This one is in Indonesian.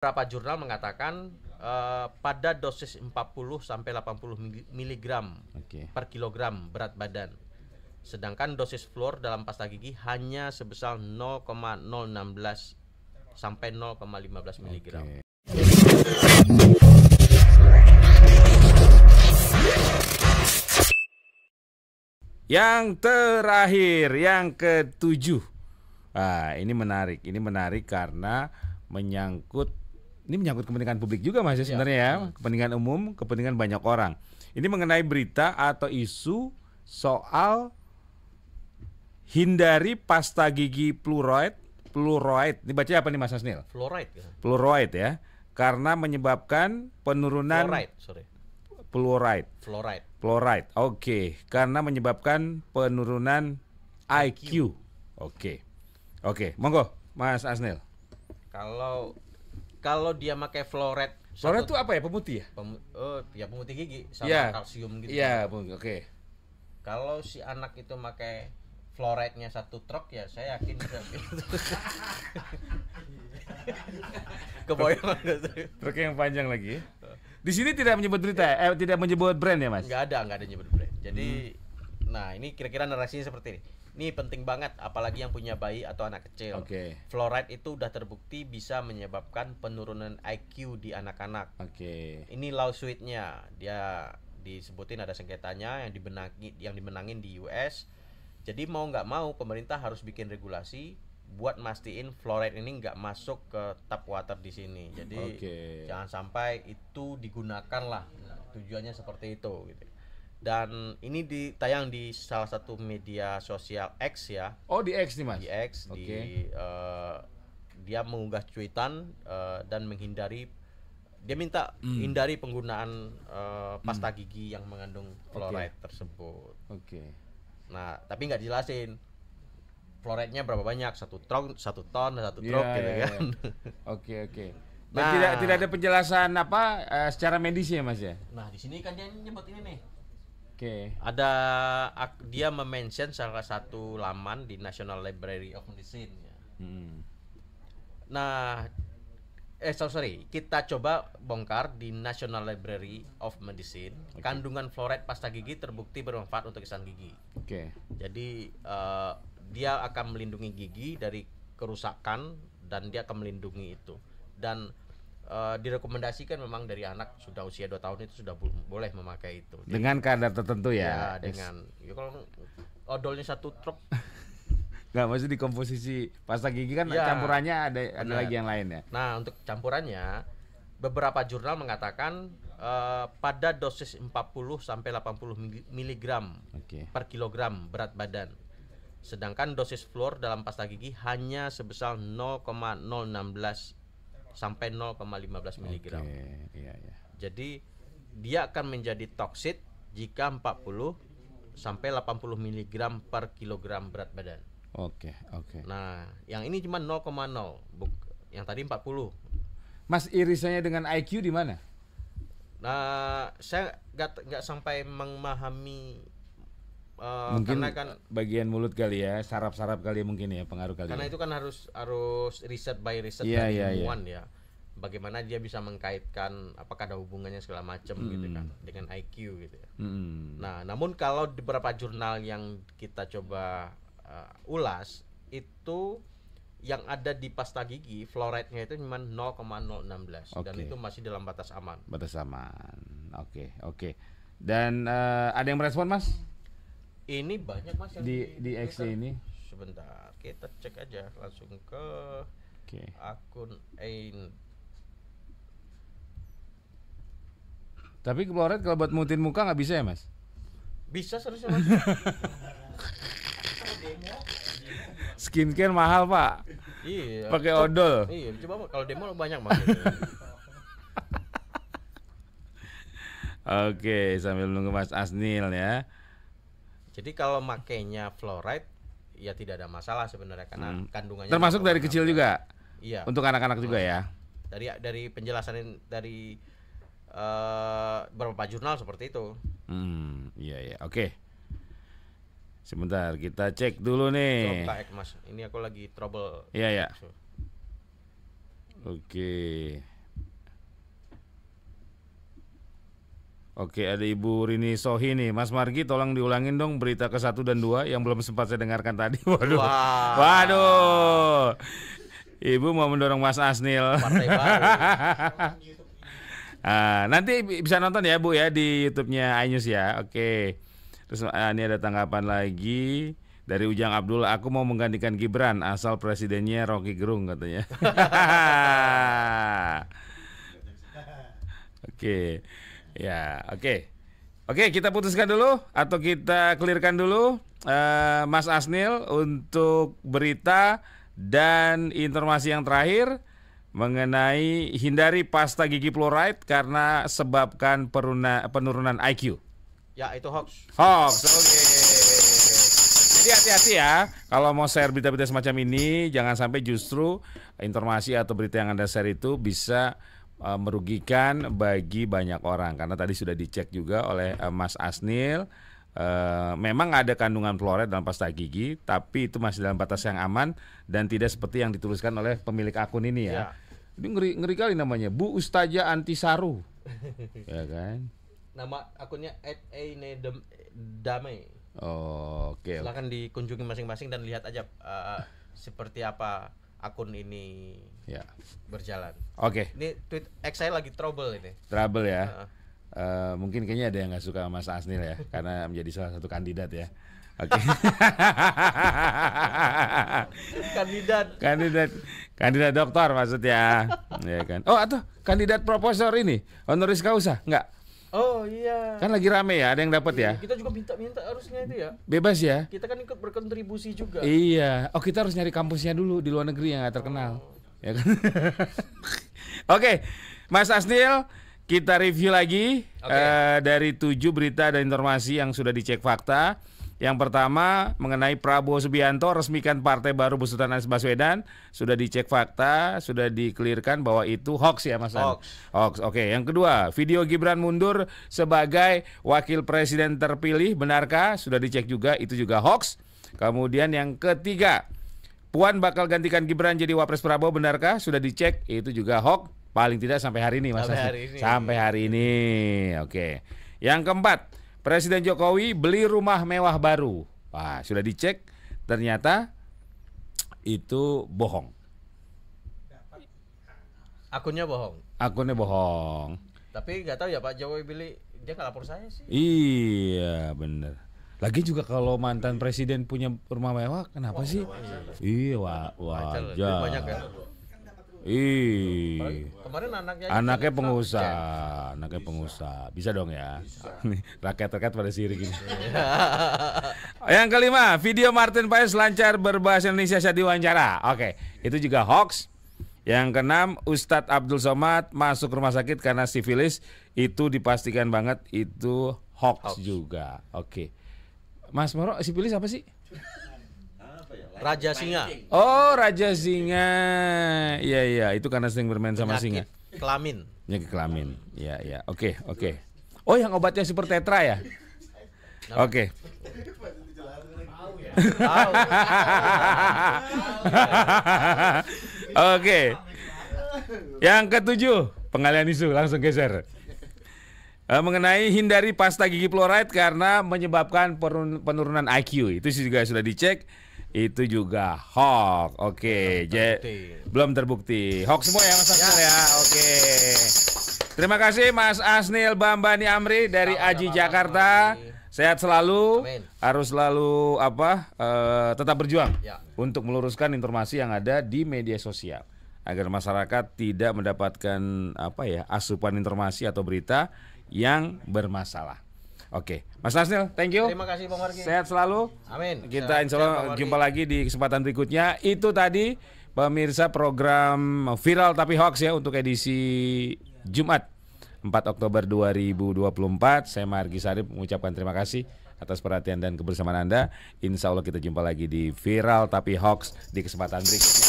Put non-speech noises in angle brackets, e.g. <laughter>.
beberapa jurnal mengatakan uh, pada dosis 40 sampai 80 mg okay. per kilogram berat badan. Sedangkan dosis fluor dalam pasta gigi hanya sebesar 0,016 sampai 0,15 mg. Okay. Yang terakhir, yang ketujuh. Ah, ini menarik. Ini menarik karena menyangkut ini menyangkut kepentingan publik juga mas ya, iya, sebenarnya ya, ya. kepentingan umum, kepentingan banyak orang. Ini mengenai berita atau isu soal hindari pasta gigi fluoride, fluoride. Ini baca apa nih Mas Asnil? Fluoride. Ya. Fluoride ya, karena menyebabkan penurunan. Fluoride, sorry. Fluoride. Fluoride. Fluoride. Oke, okay. karena menyebabkan penurunan IQ. Oke, okay. oke, okay. monggo Mas Asnil. Kalau kalau dia pakai floret floret itu apa ya pemutih ya pem, oh, ya pemutih gigi sama yeah. kalsium gitu ya yeah, oke okay. kalau si anak itu pakai floretnya satu truk ya saya yakin bisa <laughs> kebayang truk yang panjang lagi di sini tidak menyebut berita eh tidak menyebut brand ya mas nggak ada nggak ada nyebut brand jadi hmm. nah ini kira-kira narasinya seperti ini ini penting banget, apalagi yang punya bayi atau anak kecil. Oke. Okay. Fluoride itu udah terbukti bisa menyebabkan penurunan IQ di anak-anak. Oke. Okay. Ini lawsuitnya, dia disebutin ada sengketanya yang dibenangi yang dimenangin di US. Jadi mau nggak mau pemerintah harus bikin regulasi buat mastiin fluoride ini nggak masuk ke tap water di sini. Jadi okay. jangan sampai itu digunakan lah. Tujuannya seperti itu. Gitu dan ini ditayang di salah satu media sosial X ya. Oh di X nih mas. Di X okay. di uh, dia mengunggah cuitan uh, dan menghindari dia minta mm. hindari penggunaan uh, pasta mm. gigi yang mengandung fluoride okay. tersebut. Oke. Okay. Nah tapi nggak dijelasin fluoride-nya berapa banyak satu tron satu ton satu iya, truk yeah, gitu yeah, kan. Iya. <laughs> Oke yeah. oke. Okay, okay. nah, tidak tidak ada penjelasan apa uh, secara medis ya mas ya. Nah di sini kan dia nyebut ini nih Oke. Okay. Ada dia memention salah satu laman di National Library of Medicine. Ya. Hmm. Nah, eh sorry, sorry, kita coba bongkar di National Library of Medicine, okay. kandungan fluoride pasta gigi terbukti bermanfaat untuk kesan gigi. Oke. Okay. Jadi uh, dia akan melindungi gigi dari kerusakan dan dia akan melindungi itu. Dan Eh, direkomendasikan memang dari anak sudah usia 2 tahun itu sudah boleh memakai itu. Jadi, dengan kadar tertentu ya. Ya, dengan ya kalau odolnya satu truk <laughs> Nah, maksud di komposisi pasta gigi kan ya, campurannya ada ada bener. lagi yang lain ya. Nah, untuk campurannya beberapa jurnal mengatakan uh, pada dosis 40 sampai 80 mg okay. per kilogram berat badan. Sedangkan dosis fluor dalam pasta gigi hanya sebesar 0,016 sampai 0,15 mg. Okay. iya. Jadi dia akan menjadi toksit jika 40 sampai 80 mg per kilogram berat badan. Oke, okay, oke. Okay. Nah, yang ini cuma 0,0. Yang tadi 40. Mas irisannya dengan IQ di mana? Nah, saya nggak nggak sampai memahami Uh, mungkin karena kan bagian mulut kali ya, sarap-sarap kali ya mungkin ya pengaruh kali. Karena ya. itu kan harus harus riset by riset yeah, dari yeah, iya. ilmuwan yeah. ya. Bagaimana dia bisa mengkaitkan apakah ada hubungannya segala macam mm. gitu kan dengan IQ gitu ya. Mm. Nah, namun kalau di beberapa jurnal yang kita coba uh, ulas itu yang ada di pasta gigi fluoride-nya itu cuma 0,016 okay. dan itu masih dalam batas aman. Batas aman. Oke, okay, oke. Okay. Dan uh, ada yang merespon, Mas? Ini banyak mas yang di di, di XD ini. Sebentar, kita cek aja langsung ke okay. akun Ain. Tapi keluaran kalau buat mutin muka nggak bisa ya mas? Bisa serius mas. <laughs> Skincare mahal pak. Iya. Pakai odol. Iya, coba kalau demo lo banyak mas. <laughs> Oke, sambil nunggu Mas Asnil ya. Jadi kalau makainya fluoride ya tidak ada masalah sebenarnya karena hmm. kandungannya termasuk dari kecil juga. Iya. Untuk anak-anak juga ya. Dari dari penjelasan dari uh, beberapa jurnal seperti itu. Hmm, iya iya. Oke. Okay. Sebentar, kita cek dulu nih. Coba Mas. Ini aku lagi trouble. Iya, iya. Oke. Okay. Oke, ada Ibu Rini Sohi nih. Mas Margi tolong diulangin dong berita ke satu dan dua yang belum sempat saya dengarkan tadi. <laughs> Waduh. Wow. Waduh. Ibu mau mendorong Mas Asnil. <laughs> Ah, nanti bisa nonton ya Bu ya di YouTube-nya iNews ya. Oke. Terus ah, ini ada tanggapan lagi dari Ujang Abdul, aku mau menggantikan Gibran asal presidennya Rocky Gerung katanya. <laughs> Oke. Ya, oke. Okay. Oke, okay, kita putuskan dulu atau kita clearkan dulu uh, Mas Asnil untuk berita dan informasi yang terakhir mengenai hindari pasta gigi fluoride karena sebabkan peruna, penurunan IQ. Ya, itu hoax. Hoax. Oke. Okay. Jadi hati-hati ya, kalau mau share berita-berita semacam ini, jangan sampai justru informasi atau berita yang Anda share itu bisa uh, merugikan bagi banyak orang karena tadi sudah dicek juga oleh uh, Mas Asnil uh, memang ada kandungan floret dalam pasta gigi tapi itu masih dalam batas yang aman dan tidak seperti yang dituliskan oleh pemilik akun ini ya. ya. Ini ngeri ngeri kali namanya Bu Ustaja Antisaru. <laughs> ya kan? Nama akunnya @einedame. Oh, oke. Okay. Silakan dikunjungi masing-masing dan lihat aja uh, seperti apa akun ini ya. berjalan. Oke. Okay. Ini tweet X saya lagi trouble ini. Trouble ya. Uh -uh. mungkin kayaknya ada yang nggak suka Mas Asnil ya, <laughs> karena menjadi salah satu kandidat ya. Oke. Okay. <laughs> kandidat. Kandidat. Kandidat doktor maksudnya. <laughs> ya kan. Oh, atau kandidat proposer ini honoris causa? nggak? Oh iya. Kan lagi rame ya, ada yang dapat iya, ya. Kita juga minta-minta harusnya itu ya. Bebas ya. Kita kan ikut berkontribusi juga. Iya. Oh kita harus nyari kampusnya dulu di luar negeri yang gak terkenal. Oh. Ya kan. <laughs> Oke, okay. Mas Asnil, kita review lagi okay. uh, eh, dari tujuh berita dan informasi yang sudah dicek fakta. Yang pertama mengenai Prabowo Subianto resmikan partai baru besutan Anies Baswedan sudah dicek fakta, sudah dikelirkan bahwa itu hoax ya Mas. Hoax. Hoax. Oke, yang kedua, video Gibran mundur sebagai wakil presiden terpilih benarkah? Sudah dicek juga, itu juga hoax. Kemudian yang ketiga, Puan bakal gantikan Gibran jadi Wapres Prabowo benarkah? Sudah dicek, itu juga hoax. Paling tidak sampai hari ini Mas. Sampai hari ini. Sampai hari ini. Oke. Yang keempat, Presiden Jokowi beli rumah mewah baru. Wah, sudah dicek ternyata itu bohong. Akunnya bohong. Akunnya bohong. Tapi nggak tahu ya Pak Jokowi beli dia nggak lapor saya sih. Iya bener. Lagi juga kalau mantan presiden punya rumah mewah, kenapa wah, sih? Iya, iya wajar. Kan? Iya, Banyak ya. Iya. Kemarin anaknya anaknya pengusaha, kan? anaknya bisa. pengusaha. Bisa dong ya. Rakyat-rakyat <laughs> pada siri ini. Iya. <laughs> Yang kelima, video Martin Paes lancar berbahasa Indonesia saat diwawancara. Oke, itu juga hoax. Yang keenam, Ustadz Abdul Somad masuk rumah sakit karena sifilis. Itu dipastikan banget itu hoax, hoax. juga. Oke. Mas Moro, sifilis apa sih? <laughs> Raja Singa. Oh, Raja Singa. Iya, iya, itu karena sering bermain sama Penyakit. singa. Kelamin. Ya, kelamin. Iya, iya. Oke, okay, oke. Okay. Oh, yang obatnya super tetra ya? Oke. Okay. <laughs> Oke. Yang ketujuh, pengalian isu langsung geser. Eh, mengenai hindari pasta gigi fluoride karena menyebabkan penurunan IQ. Itu juga sudah dicek itu juga hoax. Oke, okay. belum terbukti. Hoax semua ya Mas Asnil ya. ya. Oke. Okay. Terima kasih Mas Asnil Bambani Amri dari Selamat Aji Jakarta. Sehat selalu, Amin. harus selalu apa? Uh, tetap berjuang ya. untuk meluruskan informasi yang ada di media sosial agar masyarakat tidak mendapatkan apa ya asupan informasi atau berita yang bermasalah. Oke, Mas Nasnil, thank you. Terima kasih Bang Margi. Sehat selalu. Amin. Kita insya Allah jumpa lagi di kesempatan berikutnya. Itu tadi pemirsa program viral tapi hoax ya untuk edisi Jumat 4 Oktober 2024. Saya Margi Sarip mengucapkan terima kasih atas perhatian dan kebersamaan Anda. Insya Allah kita jumpa lagi di viral tapi hoax di kesempatan berikutnya.